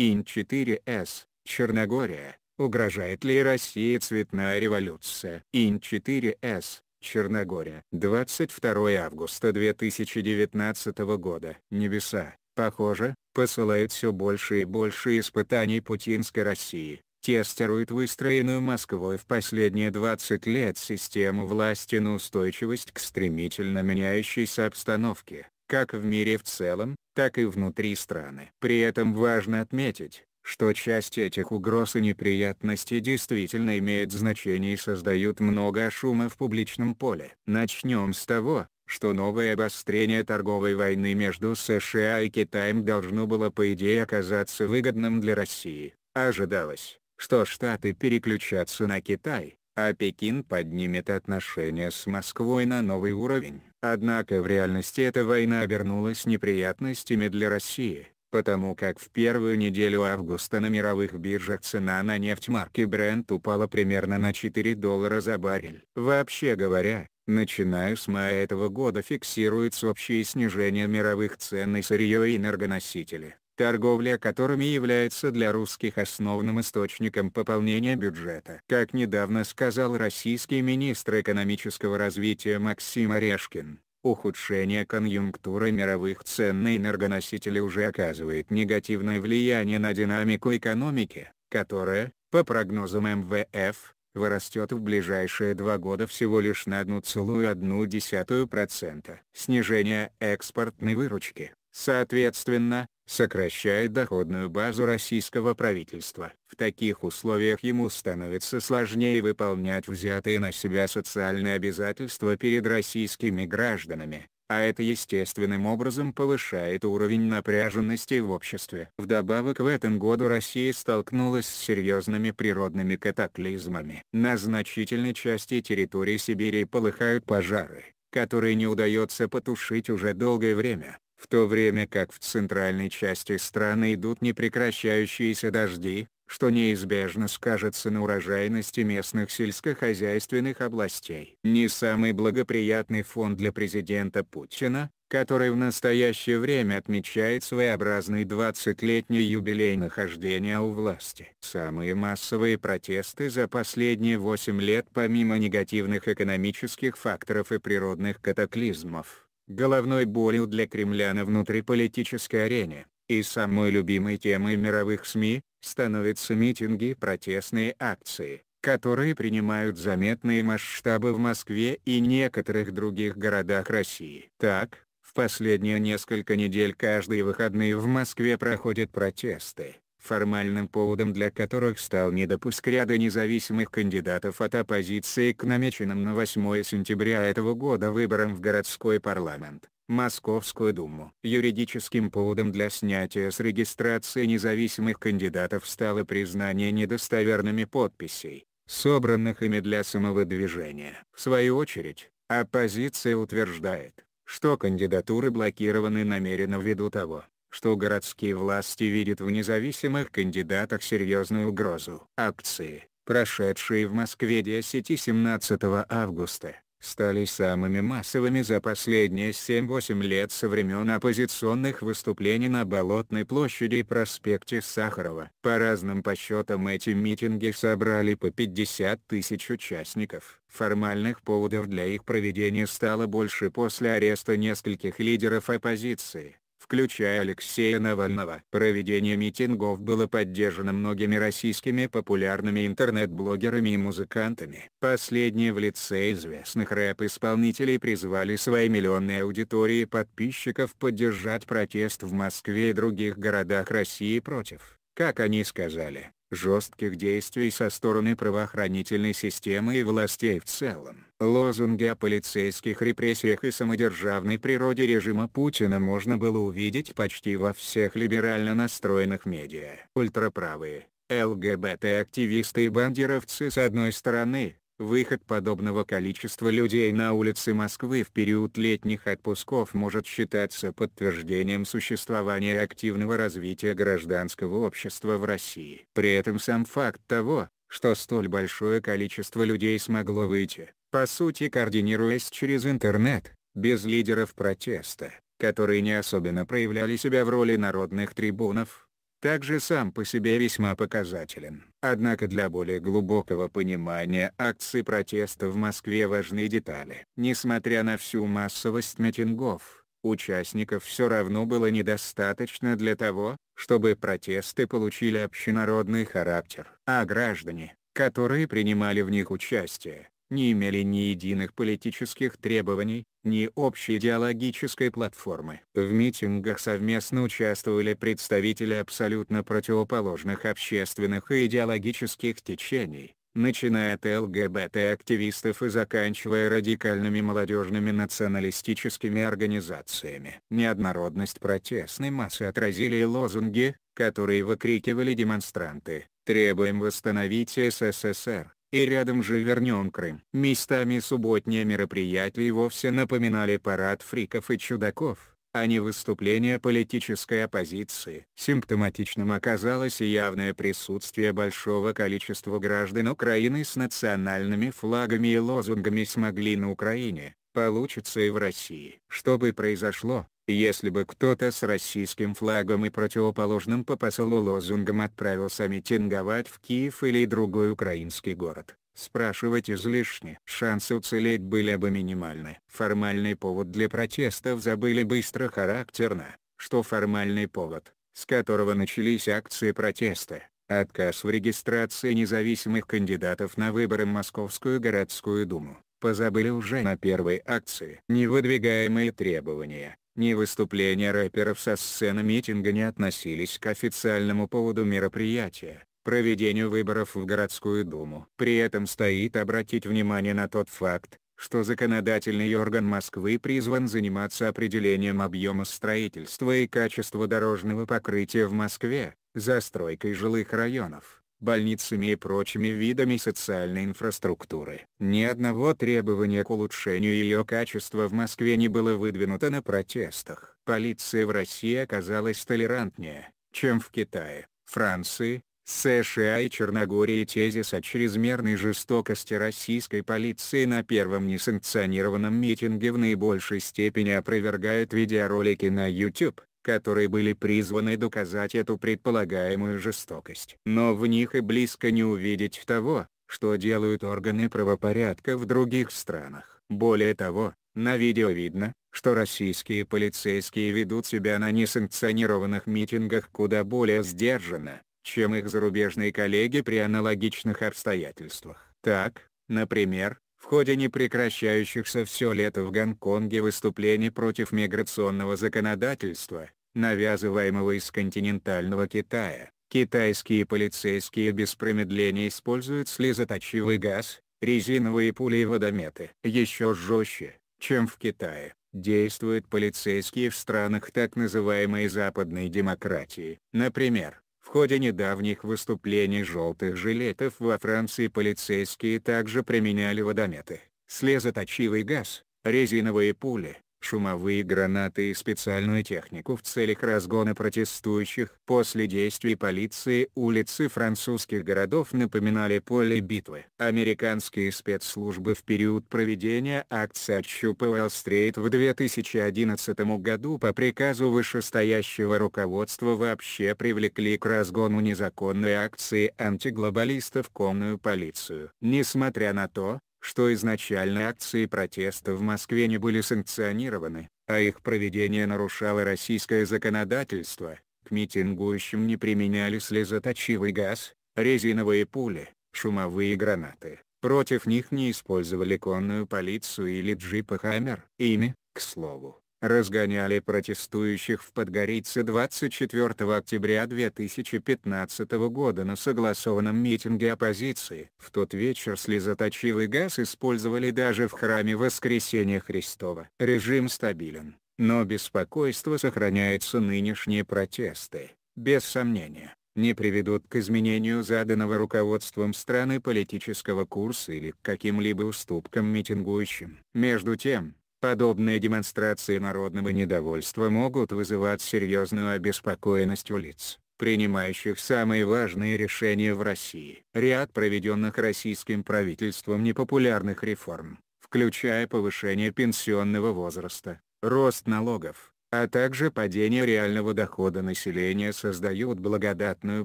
Ин-4С, Черногория, угрожает ли России цветная революция? Ин-4С, Черногория. 22 августа 2019 года. Небеса, похоже, посылают все больше и больше испытаний путинской России Тестируют выстроенную Москвой в последние 20 лет систему власти на устойчивость к стремительно меняющейся обстановке, как в мире в целом, так и внутри страны. При этом важно отметить, что часть этих угроз и неприятностей действительно имеет значение и создают много шума в публичном поле. Начнем с того, что новое обострение торговой войны между США и Китаем должно было по идее оказаться выгодным для России. Ожидалось, что Штаты переключатся на Китай, а Пекин поднимет отношения с Москвой на новый уровень. Однако в реальности эта война обернулась неприятностями для России, потому как в первую неделю августа на мировых биржах цена на нефть марки Brent упала примерно на 4 доллара за баррель. Вообще говоря, начиная с мая этого года фиксируется общее снижение мировых цен на сырье и энергоносители торговля которыми является для русских основным источником пополнения бюджета. Как недавно сказал российский министр экономического развития Максим Орешкин, ухудшение конъюнктуры мировых цен на энергоносители уже оказывает негативное влияние на динамику экономики, которая, по прогнозам МВФ, вырастет в ближайшие два года всего лишь на 1,1%. Снижение экспортной выручки соответственно, сокращает доходную базу российского правительства. В таких условиях ему становится сложнее выполнять взятые на себя социальные обязательства перед российскими гражданами, а это естественным образом повышает уровень напряженности в обществе. Вдобавок в этом году Россия столкнулась с серьезными природными катаклизмами. На значительной части территории Сибири полыхают пожары, которые не удается потушить уже долгое время в то время как в центральной части страны идут непрекращающиеся дожди, что неизбежно скажется на урожайности местных сельскохозяйственных областей. Не самый благоприятный фон для президента Путина, который в настоящее время отмечает своеобразный 20-летний юбилей нахождения у власти. Самые массовые протесты за последние 8 лет помимо негативных экономических факторов и природных катаклизмов головной болью для Кремля на внутриполитической арене, и самой любимой темой мировых СМИ, становятся митинги и протестные акции, которые принимают заметные масштабы в Москве и некоторых других городах России. Так, в последние несколько недель каждые выходные в Москве проходят протесты, формальным поводом для которых стал недопуск ряда независимых кандидатов от оппозиции к намеченным на 8 сентября этого года выборам в городской парламент, Московскую думу. Юридическим поводом для снятия с регистрации независимых кандидатов стало признание недостоверными подписей, собранных ими для самого движения. В свою очередь, оппозиция утверждает, что кандидатуры блокированы намеренно ввиду того, что городские власти видят в независимых кандидатах серьезную угрозу. Акции, прошедшие в Москве 10-17 августа, стали самыми массовыми за последние 7-8 лет со времен оппозиционных выступлений на Болотной площади и проспекте Сахарова. По разным подсчетам эти митинги собрали по 50 тысяч участников. Формальных поводов для их проведения стало больше после ареста нескольких лидеров оппозиции включая Алексея Навального. Проведение митингов было поддержано многими российскими популярными интернет-блогерами и музыкантами. Последние в лице известных рэп-исполнителей призвали свои миллионные аудитории подписчиков поддержать протест в Москве и других городах России против, как они сказали, жестких действий со стороны правоохранительной системы и властей в целом. Лозунги о полицейских репрессиях и самодержавной природе режима Путина можно было увидеть почти во всех либерально настроенных медиа. Ультраправые, ЛГБТ-активисты и бандеровцы с одной стороны, выход подобного количества людей на улицы Москвы в период летних отпусков может считаться подтверждением существования активного развития гражданского общества в России. При этом сам факт того, что столь большое количество людей смогло выйти, по сути координируясь через интернет, без лидеров протеста, которые не особенно проявляли себя в роли народных трибунов, также сам по себе весьма показателен. Однако для более глубокого понимания акций протеста в Москве важны детали. Несмотря на всю массовость митингов, участников все равно было недостаточно для того, чтобы протесты получили общенародный характер. А граждане, которые принимали в них участие, не имели ни единых политических требований, ни общей идеологической платформы. В митингах совместно участвовали представители абсолютно противоположных общественных и идеологических течений, начиная от ЛГБТ-активистов и заканчивая радикальными молодежными националистическими организациями. Неоднородность протестной массы отразили и лозунги, которые выкрикивали демонстранты. «Требуем восстановить СССР», и рядом же вернем Крым. Местами субботние мероприятия вовсе напоминали парад фриков и чудаков, а не выступление политической оппозиции. Симптоматичным оказалось и явное присутствие большого количества граждан Украины с национальными флагами и лозунгами смогли на Украине Получится и в России. Что бы произошло, если бы кто-то с российским флагом и противоположным по посолу лозунгом отправился митинговать в Киев или другой украинский город, спрашивать излишне. Шансы уцелеть были бы минимальны. Формальный повод для протестов забыли быстро характерно, что формальный повод, с которого начались акции протеста, отказ в регистрации независимых кандидатов на выборы Московскую городскую думу, позабыли уже на первой акции. Невыдвигаемые требования, ни выступления рэперов со сцены митинга не относились к официальному поводу мероприятия, проведению выборов в городскую думу. При этом стоит обратить внимание на тот факт, что законодательный орган Москвы призван заниматься определением объема строительства и качества дорожного покрытия в Москве, застройкой жилых районов больницами и прочими видами социальной инфраструктуры. Ни одного требования к улучшению ее качества в Москве не было выдвинуто на протестах. Полиция в России оказалась толерантнее, чем в Китае, Франции, США и Черногории тезис о чрезмерной жестокости российской полиции на первом несанкционированном митинге в наибольшей степени опровергают видеоролики на YouTube, которые были призваны доказать эту предполагаемую жестокость. Но в них и близко не увидеть того, что делают органы правопорядка в других странах. Более того, на видео видно, что российские полицейские ведут себя на несанкционированных митингах куда более сдержанно, чем их зарубежные коллеги при аналогичных обстоятельствах. Так, например, в ходе непрекращающихся все лето в Гонконге выступлений против миграционного законодательства, навязываемого из континентального Китая. Китайские полицейские без промедления используют слезоточивый газ, резиновые пули и водометы. Еще жестче, чем в Китае, действуют полицейские в странах так называемой западной демократии. Например, в ходе недавних выступлений «желтых жилетов» во Франции полицейские также применяли водометы, слезоточивый газ, резиновые пули, шумовые гранаты и специальную технику в целях разгона протестующих. После действий полиции улицы французских городов напоминали поле битвы. Американские спецслужбы в период проведения акции «Отщупы Уэлл-стрит» в 2011 году по приказу вышестоящего руководства вообще привлекли к разгону незаконной акции антиглобалистов конную полицию. Несмотря на то, что изначально акции протеста в Москве не были санкционированы, а их проведение нарушало российское законодательство, к митингующим не применяли слезоточивый газ, резиновые пули, шумовые гранаты, против них не использовали конную полицию или джипы «Хаммер». Ими, к слову, разгоняли протестующих в Подгорице 24 октября 2015 года на согласованном митинге оппозиции. В тот вечер слезоточивый газ использовали даже в храме Воскресения Христова. Режим стабилен, но беспокойство сохраняется нынешние протесты, без сомнения не приведут к изменению заданного руководством страны политического курса или к каким-либо уступкам митингующим. Между тем, Подобные демонстрации народного недовольства могут вызывать серьезную обеспокоенность у лиц, принимающих самые важные решения в России. Ряд проведенных российским правительством непопулярных реформ, включая повышение пенсионного возраста, рост налогов, а также падение реального дохода населения создают благодатную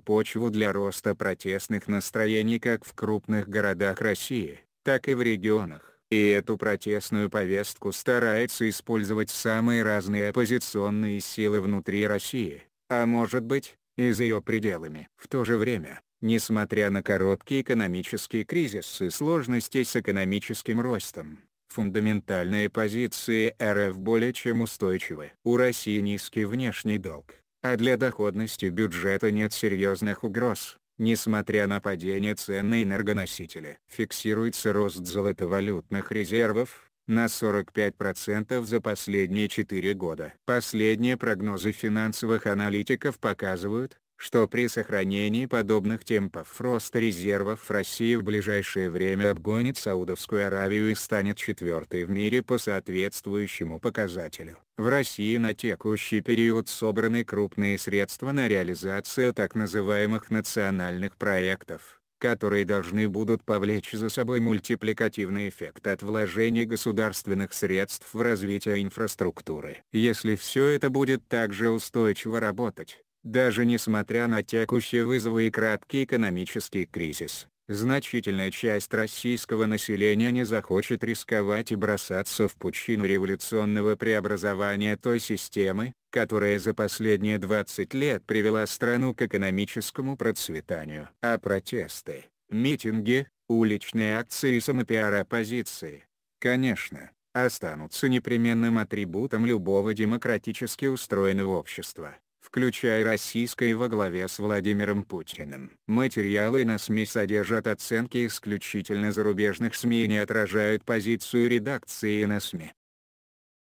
почву для роста протестных настроений как в крупных городах России, так и в регионах. И эту протестную повестку стараются использовать самые разные оппозиционные силы внутри России, а может быть, и за ее пределами. В то же время, несмотря на короткий экономический кризис и сложности с экономическим ростом, фундаментальные позиции РФ более чем устойчивы. У России низкий внешний долг, а для доходности бюджета нет серьезных угроз. Несмотря на падение цен на энергоносители, фиксируется рост золотовалютных резервов, на 45% за последние 4 года. Последние прогнозы финансовых аналитиков показывают, что при сохранении подобных темпов роста резервов Россия в ближайшее время обгонит Саудовскую Аравию и станет четвертой в мире по соответствующему показателю. В России на текущий период собраны крупные средства на реализацию так называемых национальных проектов которые должны будут повлечь за собой мультипликативный эффект от вложений государственных средств в развитие инфраструктуры. Если все это будет также устойчиво работать, даже несмотря на текущие вызовы и краткий экономический кризис, значительная часть российского населения не захочет рисковать и бросаться в пучину революционного преобразования той системы, которая за последние 20 лет привела страну к экономическому процветанию. А протесты, митинги, уличные акции и самопиар оппозиции, конечно, останутся непременным атрибутом любого демократически устроенного общества включая российское во главе с Владимиром Путиным. Материалы на СМИ содержат оценки исключительно зарубежных СМИ и не отражают позицию редакции на СМИ.